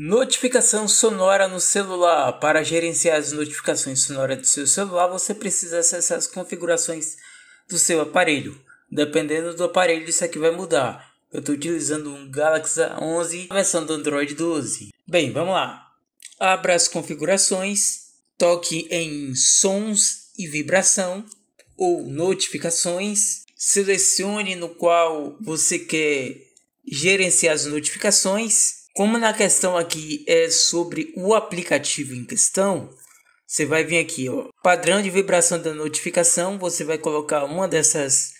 Notificação sonora no celular. Para gerenciar as notificações sonoras do seu celular, você precisa acessar as configurações do seu aparelho. Dependendo do aparelho, isso aqui vai mudar. Eu estou utilizando um Galaxy 11, versão do Android 12. Bem, vamos lá. Abra as configurações, toque em sons e vibração ou notificações. Selecione no qual você quer gerenciar as notificações como na questão aqui é sobre o aplicativo em questão, você vai vir aqui, ó, padrão de vibração da notificação, você vai colocar uma dessas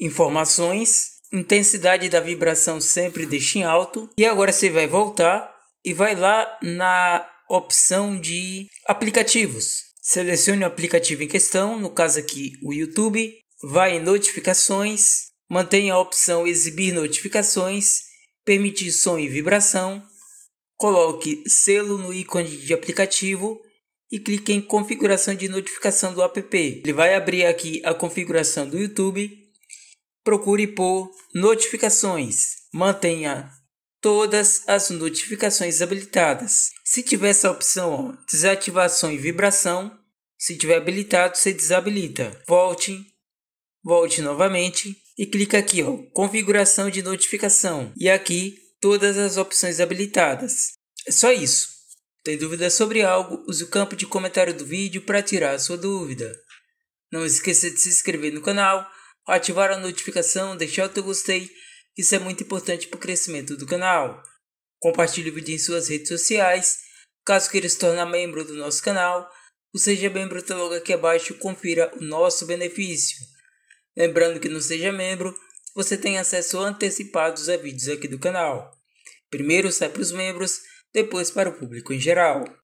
informações, intensidade da vibração sempre deixa em alto, e agora você vai voltar e vai lá na opção de aplicativos. Selecione o aplicativo em questão, no caso aqui o YouTube, vai em notificações, mantém a opção exibir notificações permitir som e vibração, coloque selo no ícone de aplicativo e clique em configuração de notificação do app. Ele vai abrir aqui a configuração do YouTube. Procure por notificações. Mantenha todas as notificações habilitadas. Se tiver essa opção desativação e vibração, se tiver habilitado, você desabilita. Volte, volte novamente e clica aqui ó, configuração de notificação e aqui todas as opções habilitadas. É só isso. Tem dúvida sobre algo? Use o campo de comentário do vídeo para tirar a sua dúvida. Não esqueça de se inscrever no canal, ativar a notificação, deixar o seu gostei. Isso é muito importante para o crescimento do canal. Compartilhe o vídeo em suas redes sociais. Caso queira se tornar membro do nosso canal, ou seja membro, tá logo aqui abaixo confira o nosso benefício. Lembrando que não seja membro, você tem acesso antecipado a vídeos aqui do canal. Primeiro sai para os membros, depois para o público em geral.